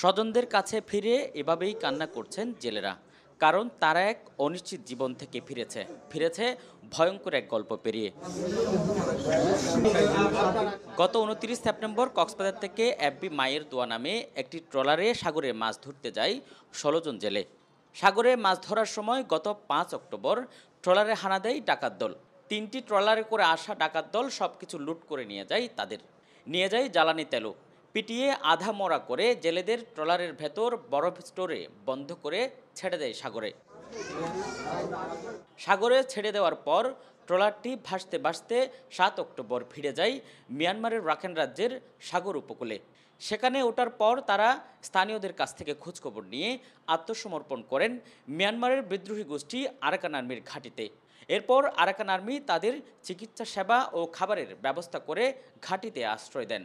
স্বজনদের কাছে ফিরে এভাবেই কান্না করছেন জেলেরা কারণ তারা এক অনিশ্চিত জীবন থেকে ফিরেছে ফিরেছে ভয়ঙ্কর এক গল্প পেরিয়ে গত উনত্রিশ সেপ্টেম্বর কক্সবাজার থেকে এফবি মায়ের দোয়া নামে একটি ট্রলারে সাগরে মাছ ধরতে যায় ষোলো জন জেলে সাগরে মাছ ধরার সময় গত পাঁচ অক্টোবর ট্রলারে হানা দেয় ডাকাত দল তিনটি ট্রলারে করে আসা ডাকাত দল সব কিছু লুট করে নিয়ে যায় তাদের নিয়ে যায় জ্বালানি তেলও পিটিয়ে আধা মরা করে জেলেদের ট্রলারের ভেতর বরফ স্টোরে বন্ধ করে ছেড়ে দেয় সাগরে সাগরে ছেড়ে দেওয়ার পর ট্রলারটি ভাসতে ভাসতে সাত অক্টোবর ফিরে যায় মিয়ানমারের রাখেন রাজ্যের সাগর উপকূলে সেখানে ওঠার পর তারা স্থানীয়দের কাছ থেকে খোঁজখবর নিয়ে আত্মসমর্পণ করেন মিয়ানমারের বিদ্রোহী গোষ্ঠী আরাকান আর্মির ঘাঁটিতে এরপর আরাকান আর্মি তাদের চিকিৎসা সেবা ও খাবারের ব্যবস্থা করে ঘাঁটিতে আশ্রয় দেন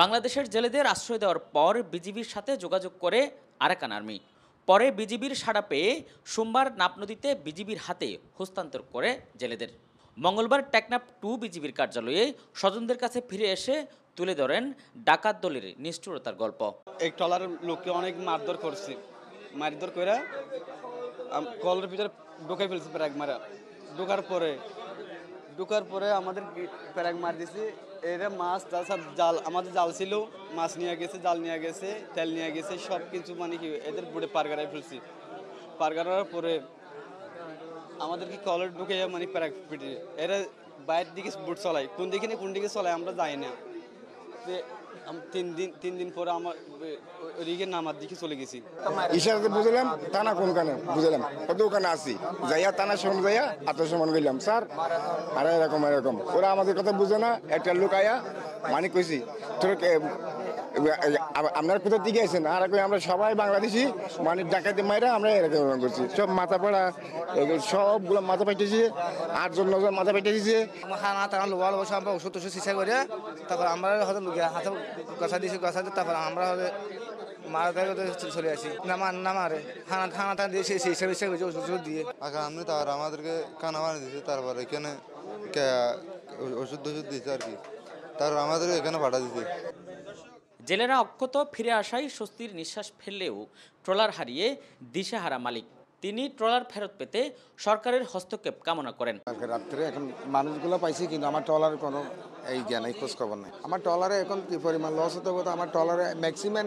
বাংলাদেশের জেলেদের আশ্রয় দেওয়ার পর বিজিবির সাথে যোগাযোগ করে আরাকান আর্মি পরে বিজিবির সাড়া পেয়ে সোমবার নাপ নদীতে বিজিবির হাতে হস্তান্তর করে জেলেদের মঙ্গলবার টেকনাপ টু বিজিবির কার্যালয়ে স্বজনদের কাছে ফিরে এসে তুলে ধরেন ডাকাত দলের নিষ্ঠুরতার গল্প এক টলার লোককে অনেক মারধর করছি মারধর করে কলের ভিতরে ঢুকে ফেলছি প্যারাক মারা ঢোকার পরে ঢোকার পরে আমাদের প্যারাক মার দিয়েছি এরা মাছ তাছাড়া জাল আমাদের জাল ছিল মাছ নিয়ে গেছে জাল নিয়ে গেছে তেল নিয়ে গেছে সব কিছু মানে কি এদের বুড়ে পারগারায় ফেলছি পারগারার পরে আমাদেরকে কলের ঢুকে মানে প্যারাক পিটিয়ে এরা বাইরের দিকে বুট চলায় কোন দিকে কোন দিকে চলায় আমরা যাই না তিন দিন তিন দিন পরে আমার রিগের নামার দিকে চলে গেছি ইশারাতে বুঝলাম টানা কোন কানে বুঝলাম কত ওখানে আসি যাইয়া টানা সমান যাইয়া আত্মসম্মান করলাম স্যার আর এরকম এরকম ওরা আমাদের কথা বুঝে না একটা লোক আয়া মানে কইছি তোর আপনারা কোথা দিকে আছেন আর আমরা সবাই বাংলাদেশি মানে ডাকাতি মাইরা আমরা এরকম করছি সব মাথা পাড়া সবগুলো মাথা পেটেছে আটজন নজন মাথা পেটেছে হানা তারা সব ওষুধ টষুধ চিকিৎসা করে তারপর আমরা হয়তো হাতে গাছা দিয়েছি গাছা দিয়ে তারপর আমরা হয়তো মারা চলে আসি খানা টানা দিয়ে দিয়ে আচ্ছা, আমাদেরকে কানা মারা দিয়েছে তারপর এখানে ওষুধ টষুধ দিয়েছে আর কি তারপর আমাদের এখানে পাঠা দিয়েছে জেলেরা অক্ষত ফিরে আসায় স্বস্তির নিঃশ্বাস ফেললেও ট্রলার হারিয়ে দিশেহারা মালিক তিনি ট্রলার ফেরত পেতে সরকারের হস্তক্ষেপ কামনা করেন রাত্রে এখন মানুষগুলো পাইছি কিন্তু আমার ট্রলার কোনো এই জ্ঞান জ্ঞানাই খোঁজখবর নেই আমার ট্রলারে এখন কি পরিমাণ লস হতে হবে আমার ট্রলারে ম্যাক্সিমাম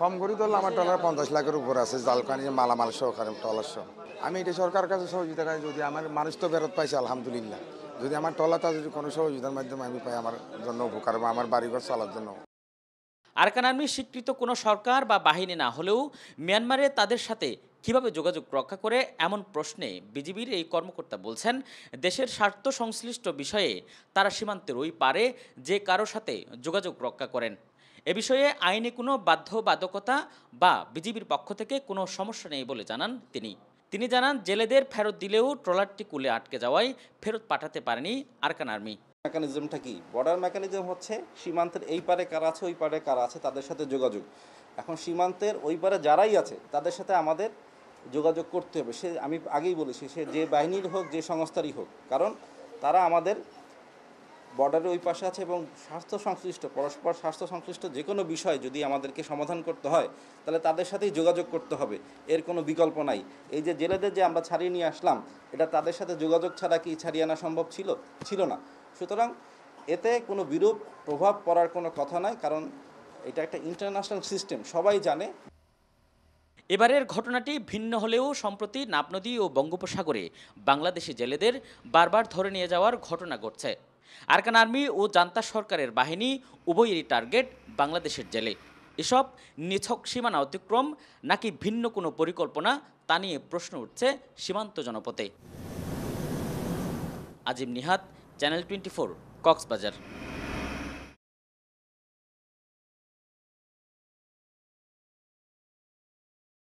কম করি ধরলে আমার ট্রলার পঞ্চাশ লাখের উপর আছে জালকানি মালামাল সহ কারণ ট্রলার সহ আমি এটা সরকার কাছে সহযোগিতা করি যদি আমার মানুষ তো ফেরত পাইছে আলহামদুলিল্লাহ যদি আমার ট্রলারটা যদি কোনো সহযোগিতার মাধ্যমে আমি পাই আমার জন্য উপকার বা আমার বাড়িঘর চলার জন্য আরাকান আর্মি স্বীকৃত কোনো সরকার বা বাহিনী না হলেও মিয়ানমারে তাদের সাথে কিভাবে যোগাযোগ রক্ষা করে এমন প্রশ্নে বিজিবির এই কর্মকর্তা বলছেন দেশের স্বার্থ সংশ্লিষ্ট বিষয়ে তারা সীমান্তের ওই পারে যে কারো সাথে যোগাযোগ রক্ষা করেন এ বিষয়ে আইনে কোনো বাধ্যবাধকতা বা বিজিবির পক্ষ থেকে কোনো সমস্যা নেই বলে জানান তিনি তিনি জানান জেলেদের ফেরত দিলেও ট্রলারটি কুলে আটকে যাওয়ায় ফেরত পাঠাতে পারেনি আরকান আর্মি মেকানিজমটা কি বর্ডার মেকানিজম হচ্ছে সীমান্তের এই পারে কারা আছে ওই পারে কারা আছে তাদের সাথে যোগাযোগ এখন সীমান্তের ওই পারে যারাই আছে তাদের সাথে আমাদের যোগাযোগ করতে হবে সে আমি আগেই বলেছি সে যে বাহিনীর হোক যে সংস্থারই হোক কারণ তারা আমাদের বর্ডারের ওই পাশে আছে এবং স্বাস্থ্য সংশ্লিষ্ট পরস্পর স্বাস্থ্য সংশ্লিষ্ট যে কোনো বিষয় যদি আমাদেরকে সমাধান করতে হয় তাহলে তাদের সাথেই যোগাযোগ করতে হবে এর কোনো বিকল্প নাই এই যে জেলেদের যে আমরা ছাড়িয়ে নিয়ে আসলাম এটা তাদের সাথে যোগাযোগ ছাড়া কি ছাড়িয়ে আনা সম্ভব ছিল ছিল না সুতরাং এতে কোনো বিরূপ প্রভাব পড়ার কোনো কথা নয় কারণ এটা একটা ইন্টারন্যাশনাল সিস্টেম সবাই জানে এবারের ঘটনাটি ভিন্ন হলেও সম্প্রতি নাব নদী ও বঙ্গোপসাগরে বাংলাদেশি জেলেদের বারবার ধরে নিয়ে যাওয়ার ঘটনা ঘটছে আরকান আর্মি ও জান্তা সরকারের বাহিনী উভয়েরই টার্গেট বাংলাদেশের জেলে এসব নিছক সীমানা অতিক্রম নাকি ভিন্ন কোনো পরিকল্পনা তা নিয়ে প্রশ্ন উঠছে সীমান্ত জনপথে Azim Nihat channel twenty four Cox's Bazar